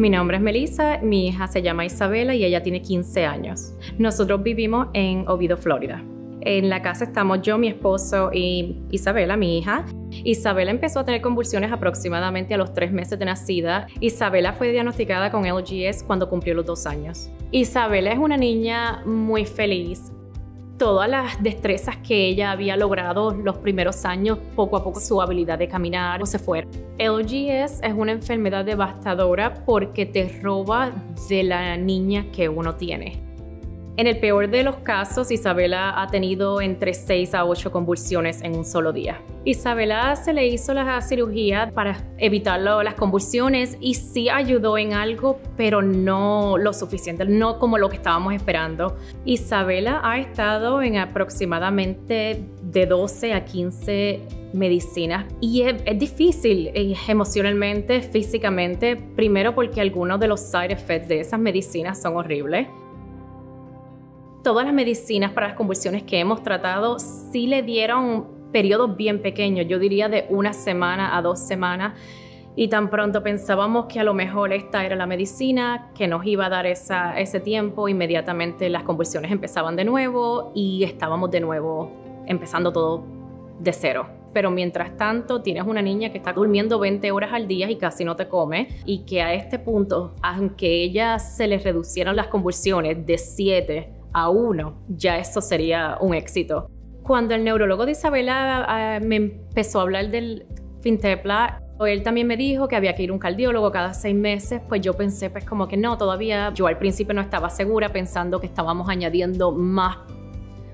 Mi nombre es Melissa, mi hija se llama Isabela y ella tiene 15 años. Nosotros vivimos en Oviedo, Florida. En la casa estamos yo, mi esposo y Isabela, mi hija. Isabela empezó a tener convulsiones aproximadamente a los tres meses de nacida. Isabela fue diagnosticada con LGS cuando cumplió los dos años. Isabela es una niña muy feliz, todas las destrezas que ella había logrado los primeros años, poco a poco su habilidad de caminar se fue. LGS es una enfermedad devastadora porque te roba de la niña que uno tiene. En el peor de los casos, Isabela ha tenido entre 6 a 8 convulsiones en un solo día. Isabela se le hizo la cirugía para evitar las convulsiones y sí ayudó en algo, pero no lo suficiente, no como lo que estábamos esperando. Isabela ha estado en aproximadamente de 12 a 15 medicinas y es, difícil eh, emocionalmente, físicamente, primero porque algunos de los side effects de esas medicinas son horribles todas las medicinas para las convulsiones que hemos tratado sí le dieron periodos bien pequeños, yo diría de una semana a dos semanas. Y tan pronto pensábamos que a lo mejor esta era la medicina, que nos iba a dar esa, ese tiempo, inmediatamente las convulsiones empezaban de nuevo y estábamos de nuevo empezando todo de cero. Pero mientras tanto tienes una niña que está durmiendo 20 horas al día y casi no te come y que a este punto, aunque ella se le reducieron las convulsiones de 7 a uno, ya eso sería un éxito. Cuando el neurólogo de Isabela ah, me empezó a hablar del Fintepla, él también me dijo que había que ir a un cardiólogo cada seis meses, pues yo pensé pues como que no, todavía yo al principio no estaba segura pensando que estábamos añadiendo más,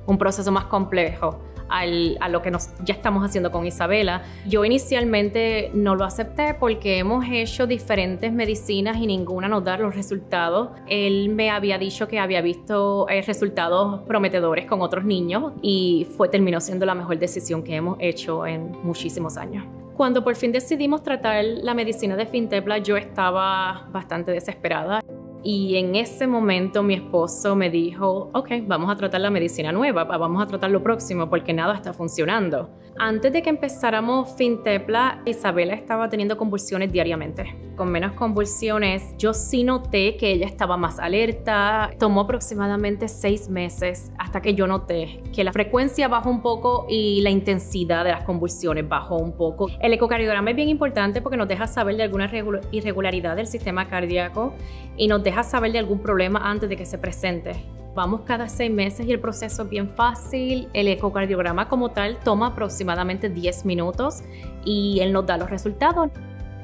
un proceso más complejo a lo que nos, ya estamos haciendo con Isabela. Yo inicialmente no lo acepté porque hemos hecho diferentes medicinas y ninguna nos da los resultados. Él me había dicho que había visto eh, resultados prometedores con otros niños y fue, terminó siendo la mejor decisión que hemos hecho en muchísimos años. Cuando por fin decidimos tratar la medicina de Fintepla, yo estaba bastante desesperada. Y en ese momento mi esposo me dijo, ok, vamos a tratar la medicina nueva, vamos a tratar lo próximo porque nada está funcionando. Antes de que empezáramos Fintepla, Isabela estaba teniendo convulsiones diariamente. Con menos convulsiones, yo sí noté que ella estaba más alerta. Tomó aproximadamente seis meses hasta que yo noté que la frecuencia bajó un poco y la intensidad de las convulsiones bajó un poco. El ecocardiograma es bien importante porque nos deja saber de alguna irregularidad del sistema cardíaco y nos deja saber de algún problema antes de que se presente. Vamos cada seis meses y el proceso es bien fácil. El ecocardiograma como tal toma aproximadamente 10 minutos y él nos da los resultados.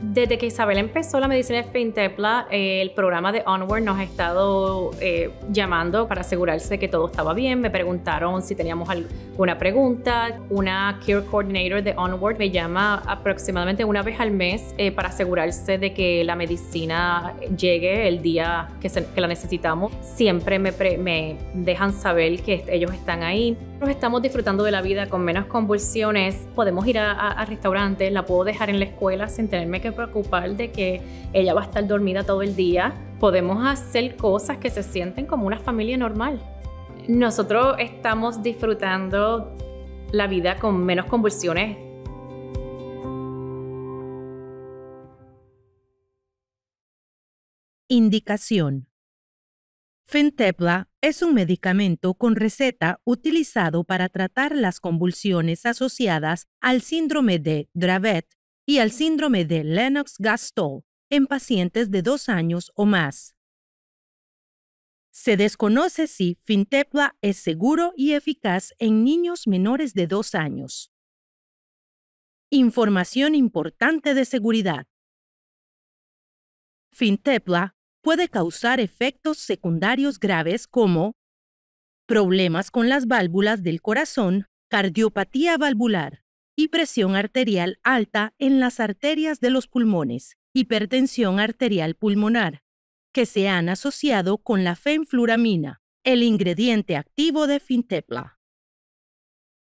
Desde que Isabel empezó la medicina Fintepla, eh, el programa de Onward nos ha estado eh, llamando para asegurarse que todo estaba bien. Me preguntaron si teníamos alguna pregunta. Una Care Coordinator de Onward me llama aproximadamente una vez al mes eh, para asegurarse de que la medicina llegue el día que, la necesitamos. Siempre me, dejan saber que ellos están ahí. Nos estamos disfrutando de la vida con menos convulsiones. Podemos ir a, a restaurantes, la puedo dejar en la escuela sin tenerme que preocupar de que ella va a estar dormida todo el día. Podemos hacer cosas que se sienten como una familia normal. Nosotros estamos disfrutando la vida con menos convulsiones Indicación. Fentepla es un medicamento con receta utilizado para tratar las convulsiones asociadas al síndrome de Dravet y al síndrome de Lennox-Gastaut en pacientes de dos años o más. Se desconoce si Fintepla es seguro y eficaz en niños menores de dos años. Información importante de seguridad. Fintepla puede causar efectos secundarios graves como problemas con las válvulas del corazón, cardiopatía valvular, y presión arterial alta en las arterias de los pulmones, hipertensión arterial pulmonar, que se han asociado con la fenfluramina, el ingrediente activo de Fintepla.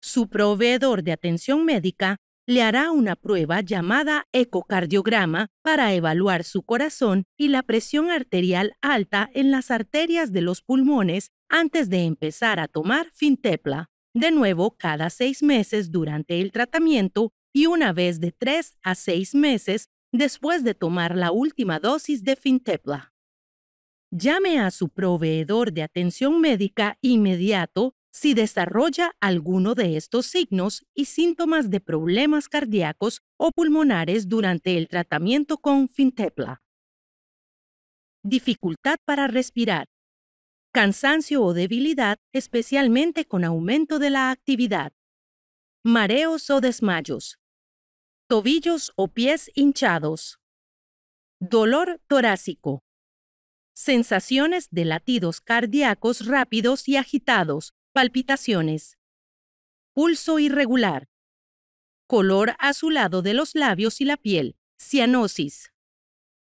Su proveedor de atención médica le hará una prueba llamada ecocardiograma para evaluar su corazón y la presión arterial alta en las arterias de los pulmones antes de empezar a tomar Fintepla de nuevo cada seis meses durante el tratamiento y una vez de tres a seis meses después de tomar la última dosis de Fintepla. Llame a su proveedor de atención médica inmediato si desarrolla alguno de estos signos y síntomas de problemas cardíacos o pulmonares durante el tratamiento con Fintepla. Dificultad para respirar cansancio o debilidad, especialmente con aumento de la actividad, mareos o desmayos, tobillos o pies hinchados, dolor torácico, sensaciones de latidos cardíacos rápidos y agitados, palpitaciones, pulso irregular, color azulado de los labios y la piel, cianosis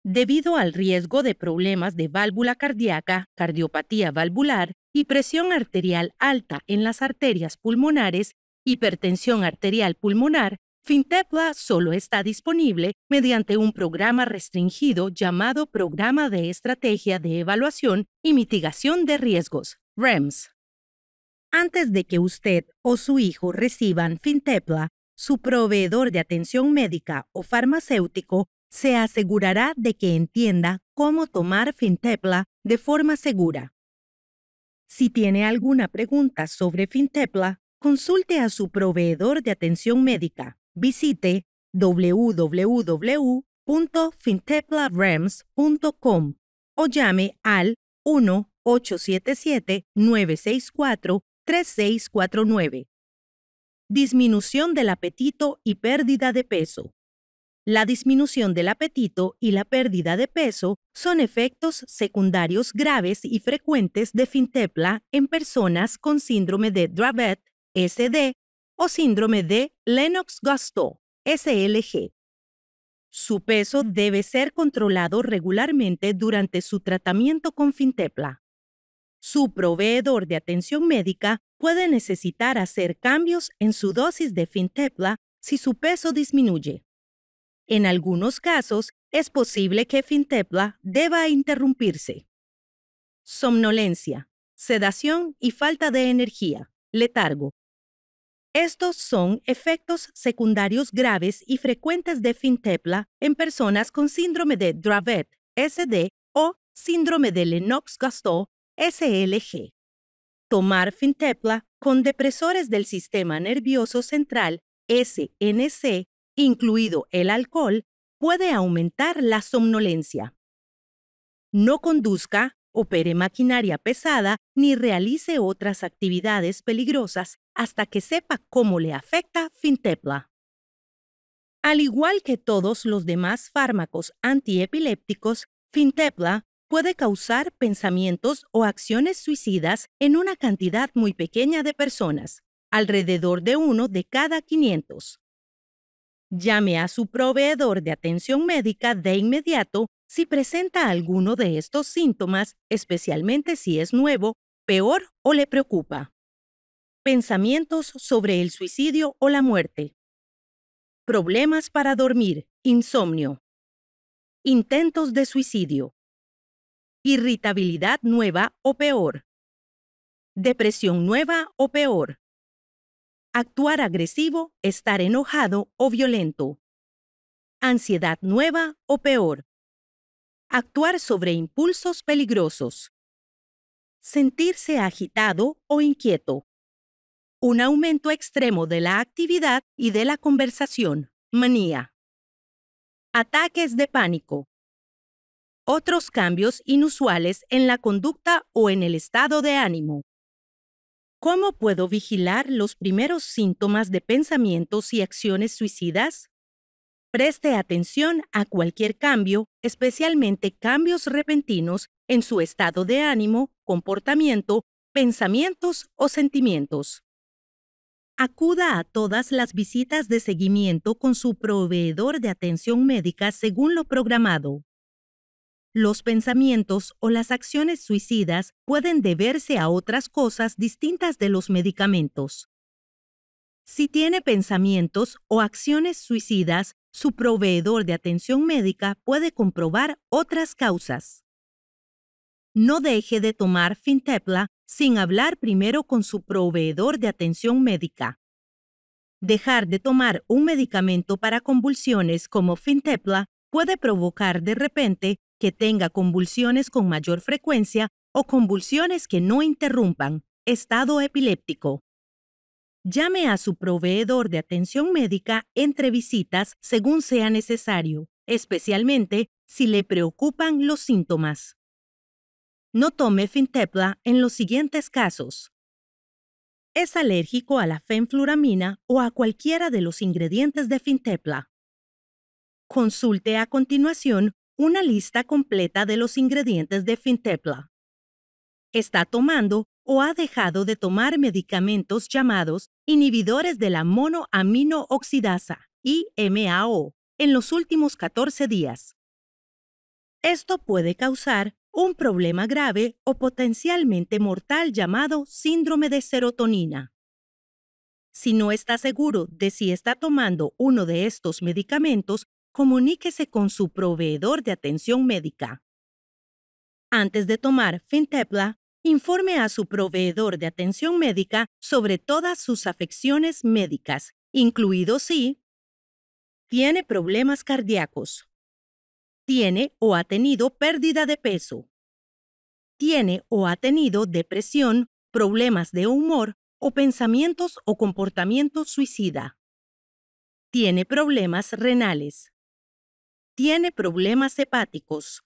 debido al riesgo de problemas de válvula cardíaca, cardiopatía valvular y presión arterial alta en las arterias pulmonares, hipertensión arterial pulmonar, Fintepla solo está disponible mediante un programa restringido llamado Programa de Estrategia de Evaluación y Mitigación de Riesgos, REMS. Antes de que usted o su hijo reciban Fintepla, su proveedor de atención médica o farmacéutico se asegurará de que entienda cómo tomar Fintepla de forma segura. Si tiene alguna pregunta sobre Fintepla, consulte a su proveedor de atención médica. Visite www.finteplarems.com o llame al 1-877-964-3649. Disminución del apetito y pérdida de peso. La disminución del apetito y la pérdida de peso son efectos secundarios graves y frecuentes de fintepla en personas con síndrome de Dravet, SD, o síndrome de Lennox-Gastaut, SLG. Su peso debe ser controlado regularmente durante su tratamiento con fintepla. Su proveedor de atención médica puede necesitar hacer cambios en su dosis de fintepla si su peso disminuye. En algunos casos, es posible que Fintepla deba interrumpirse. Somnolencia, sedación y falta de energía, letargo. Estos son efectos secundarios graves y frecuentes de Fintepla en personas con síndrome de Dravet, SD o síndrome de Lennox-Gastaut, SLG. Tomar Fintepla con depresores del sistema nervioso central, SNC, incluido el alcohol, puede aumentar la somnolencia. No conduzca, opere maquinaria pesada ni realice otras actividades peligrosas hasta que sepa cómo le afecta Fintepla. Al igual que todos los demás fármacos antiepilépticos, Fintepla puede causar pensamientos o acciones suicidas en una cantidad muy pequeña de personas, alrededor de uno de cada 500. Llame a su proveedor de atención médica de inmediato si presenta alguno de estos síntomas, especialmente si es nuevo, peor o le preocupa. Pensamientos sobre el suicidio o la muerte. Problemas para dormir, insomnio. Intentos de suicidio. Irritabilidad nueva o peor. Depresión nueva o peor actuar agresivo, estar enojado o violento, ansiedad nueva o peor, actuar sobre impulsos peligrosos, sentirse agitado o inquieto, un aumento extremo de la actividad y de la conversación, manía, ataques de pánico, otros cambios inusuales en la conducta o en el estado de ánimo. ¿Cómo puedo vigilar los primeros síntomas de pensamientos y acciones suicidas? Preste atención a cualquier cambio, especialmente cambios repentinos en su estado de ánimo, comportamiento, pensamientos o sentimientos. Acuda a todas las visitas de seguimiento con su proveedor de atención médica según lo programado. Los pensamientos o las acciones suicidas pueden deberse a otras cosas distintas de los medicamentos. Si tiene pensamientos o acciones suicidas, su proveedor de atención médica puede comprobar otras causas. No deje de tomar Fintepla sin hablar primero con su proveedor de atención médica. Dejar de tomar un medicamento para convulsiones como Fintepla puede provocar de repente que tenga convulsiones con mayor frecuencia o convulsiones que no interrumpan, estado epiléptico. Llame a su proveedor de atención médica entre visitas según sea necesario, especialmente si le preocupan los síntomas. No tome fintepla en los siguientes casos. Es alérgico a la fenfluramina o a cualquiera de los ingredientes de fintepla. Consulte a continuación una lista completa de los ingredientes de Fintepla. Está tomando o ha dejado de tomar medicamentos llamados inhibidores de la monoaminooxidasa, IMAO, en los últimos 14 días. Esto puede causar un problema grave o potencialmente mortal llamado síndrome de serotonina. Si no está seguro de si está tomando uno de estos medicamentos comuníquese con su proveedor de atención médica. Antes de tomar Fintepla, informe a su proveedor de atención médica sobre todas sus afecciones médicas, incluido si tiene problemas cardíacos, tiene o ha tenido pérdida de peso, tiene o ha tenido depresión, problemas de humor o pensamientos o comportamiento suicida. Tiene problemas renales tiene problemas hepáticos,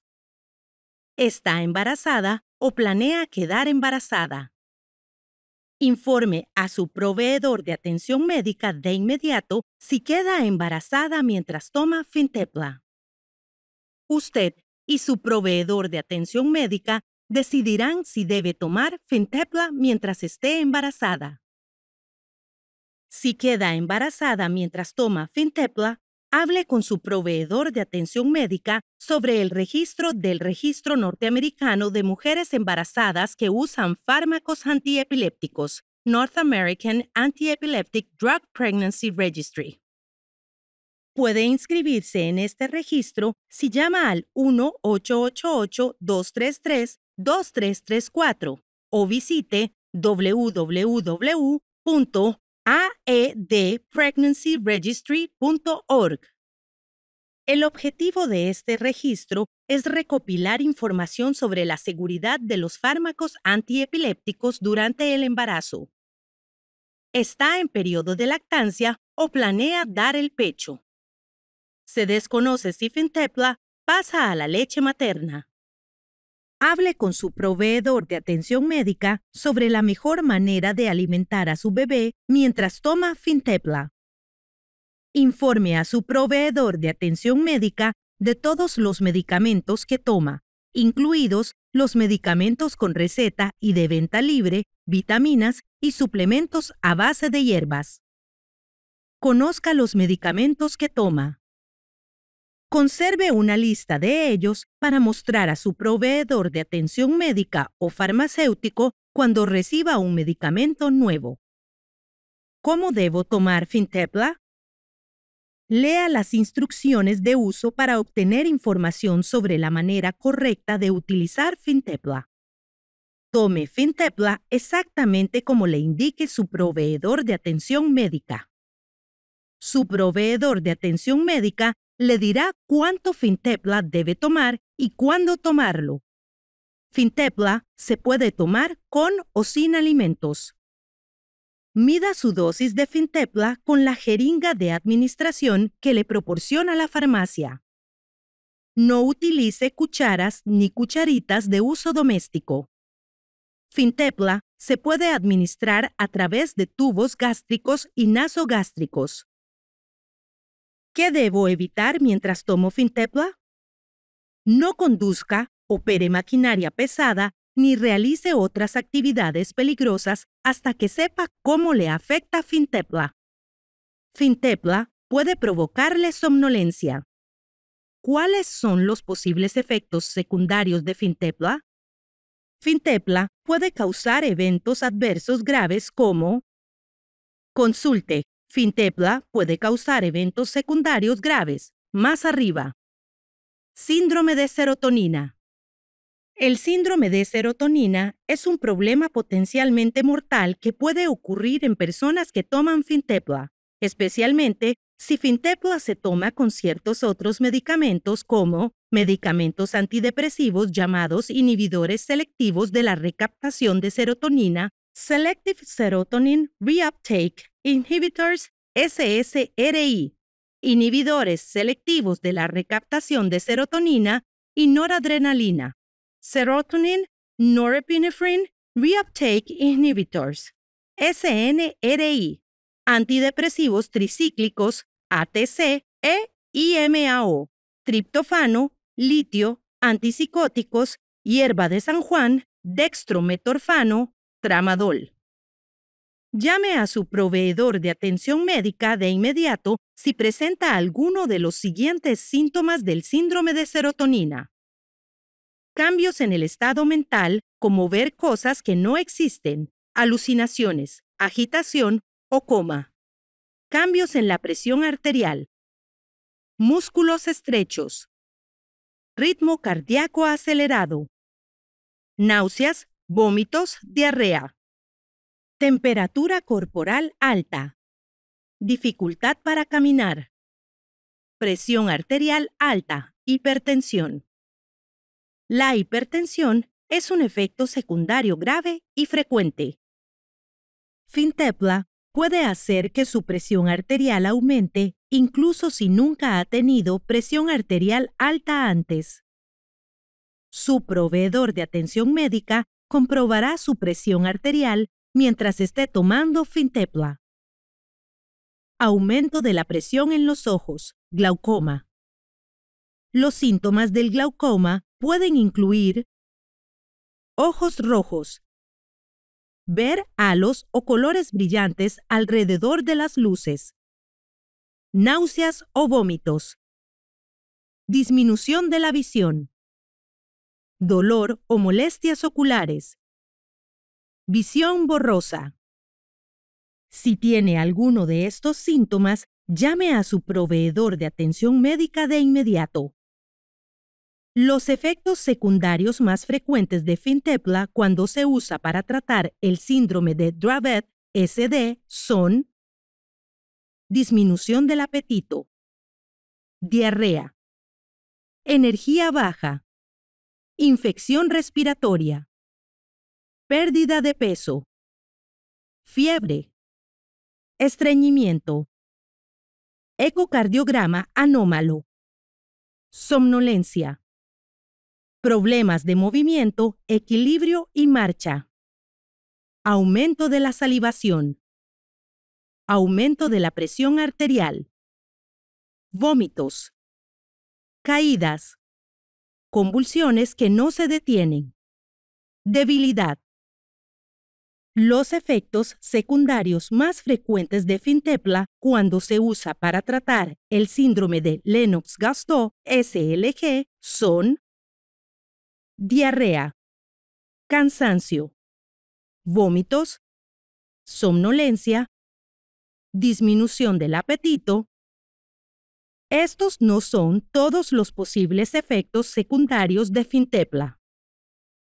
está embarazada o planea quedar embarazada. Informe a su proveedor de atención médica de inmediato si queda embarazada mientras toma Fintepla. Usted y su proveedor de atención médica decidirán si debe tomar Fintepla mientras esté embarazada. Si queda embarazada mientras toma Fintepla, hable con su proveedor de atención médica sobre el registro del Registro Norteamericano de Mujeres Embarazadas que usan fármacos antiepilépticos, North American Antiepileptic Drug Pregnancy Registry. Puede inscribirse en este registro si llama al 1-888-233-2334 o visite www aedpregnancyregistry.org. El objetivo de este registro es recopilar información sobre la seguridad de los fármacos antiepilépticos durante el embarazo. Está en periodo de lactancia o planea dar el pecho. Se desconoce si Fintepla pasa a la leche materna. Hable con su proveedor de atención médica sobre la mejor manera de alimentar a su bebé mientras toma Fintepla. Informe a su proveedor de atención médica de todos los medicamentos que toma, incluidos los medicamentos con receta y de venta libre, vitaminas y suplementos a base de hierbas. Conozca los medicamentos que toma conserve una lista de ellos para mostrar a su proveedor de atención médica o farmacéutico cuando reciba un medicamento nuevo. ¿Cómo debo tomar Fintepla? Lea las instrucciones de uso para obtener información sobre la manera correcta de utilizar Fintepla. Tome Fintepla exactamente como le indique su proveedor de atención médica. Su proveedor de atención médica le dirá cuánto Fintepla debe tomar y cuándo tomarlo. Fintepla se puede tomar con o sin alimentos. Mida su dosis de Fintepla con la jeringa de administración que le proporciona la farmacia. No utilice cucharas ni cucharitas de uso doméstico. Fintepla se puede administrar a través de tubos gástricos y nasogástricos. ¿Qué debo evitar mientras tomo Fintepla? No conduzca, opere maquinaria pesada ni realice otras actividades peligrosas hasta que sepa cómo le afecta Fintepla. Fintepla puede provocarle somnolencia. ¿Cuáles son los posibles efectos secundarios de Fintepla? Fintepla puede causar eventos adversos graves como Consulte Fintepla puede causar eventos secundarios graves. Más arriba. Síndrome de serotonina. El síndrome de serotonina es un problema potencialmente mortal que puede ocurrir en personas que toman Fintepla, especialmente si Fintepla se toma con ciertos otros medicamentos como medicamentos antidepresivos llamados inhibidores selectivos de la recaptación de serotonina Selective Serotonin Reuptake Inhibitors SSRI, inhibidores selectivos de la recaptación de serotonina y noradrenalina. Serotonin Norepinephrine Reuptake Inhibitors, SNRI, antidepresivos tricíclicos ATC e IMAO, triptofano, litio, antipsicóticos, hierba de San Juan, dextrometorfano, tramadol. Llame a su proveedor de atención médica de inmediato si presenta alguno de los siguientes síntomas del síndrome de serotonina. Cambios en el estado mental, como ver cosas que no existen, alucinaciones, agitación o coma. Cambios en la presión arterial. Músculos estrechos. Ritmo cardíaco acelerado. Náuseas, vómitos, diarrea, temperatura corporal alta, dificultad para caminar, presión arterial alta, hipertensión. La hipertensión es un efecto secundario grave y frecuente. Fintepla puede hacer que su presión arterial aumente incluso si nunca ha tenido presión arterial alta antes. Su proveedor de atención médica comprobará su presión arterial mientras esté tomando Fintepla. Aumento de la presión en los ojos, glaucoma. Los síntomas del glaucoma pueden incluir ojos rojos, ver halos o colores brillantes alrededor de las luces, náuseas o vómitos, disminución de la visión dolor o molestias oculares. Visión borrosa. Si tiene alguno de estos síntomas, llame a su proveedor de atención médica de inmediato. Los efectos secundarios más frecuentes de Fintepla cuando se usa para tratar el síndrome de Dravet SD son disminución del apetito, diarrea, energía baja, infección respiratoria, pérdida de peso, fiebre, estreñimiento, ecocardiograma anómalo, somnolencia, problemas de movimiento, equilibrio y marcha, aumento de la salivación, aumento de la presión arterial, vómitos, caídas, convulsiones que no se detienen. Debilidad. Los efectos secundarios más frecuentes de Fintepla cuando se usa para tratar el síndrome de Lennox-Gastaut SLG son diarrea, cansancio, vómitos, somnolencia, disminución del apetito, estos no son todos los posibles efectos secundarios de Fintepla.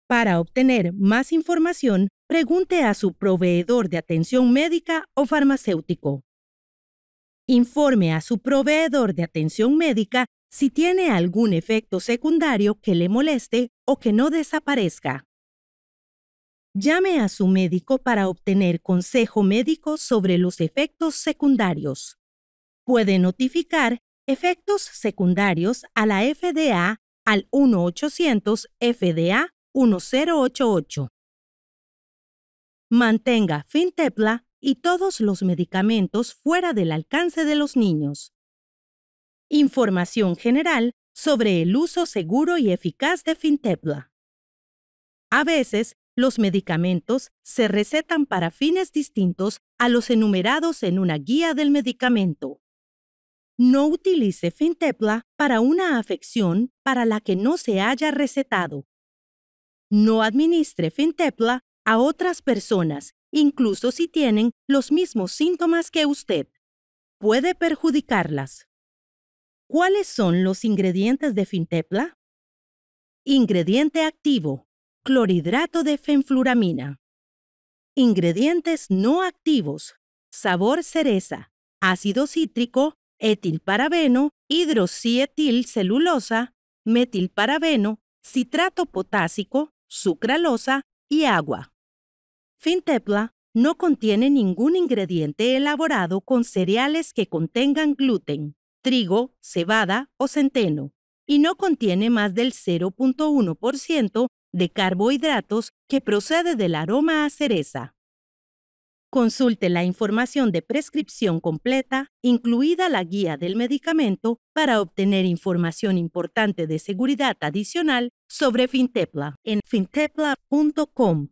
Para obtener más información, pregunte a su proveedor de atención médica o farmacéutico. Informe a su proveedor de atención médica si tiene algún efecto secundario que le moleste o que no desaparezca. Llame a su médico para obtener consejo médico sobre los efectos secundarios. Puede notificar Efectos secundarios a la FDA al 1800 FDA 1088. Mantenga Fintepla y todos los medicamentos fuera del alcance de los niños. Información general sobre el uso seguro y eficaz de Fintepla. A veces, los medicamentos se recetan para fines distintos a los enumerados en una guía del medicamento. No utilice Fintepla para una afección para la que no se haya recetado. No administre Fintepla a otras personas, incluso si tienen los mismos síntomas que usted. Puede perjudicarlas. ¿Cuáles son los ingredientes de Fintepla? Ingrediente activo, clorhidrato de fenfluramina. Ingredientes no activos, sabor cereza, ácido cítrico, etilparabeno, hidroxietilcelulosa, metilparabeno, citrato potásico, sucralosa y agua. Fintepla no contiene ningún ingrediente elaborado con cereales que contengan gluten, trigo, cebada o centeno, y no contiene más del 0.1% de carbohidratos que procede del aroma a cereza. Consulte la información de prescripción completa, incluida la guía del medicamento, para obtener información importante de seguridad adicional sobre Fintepla en fintepla.com.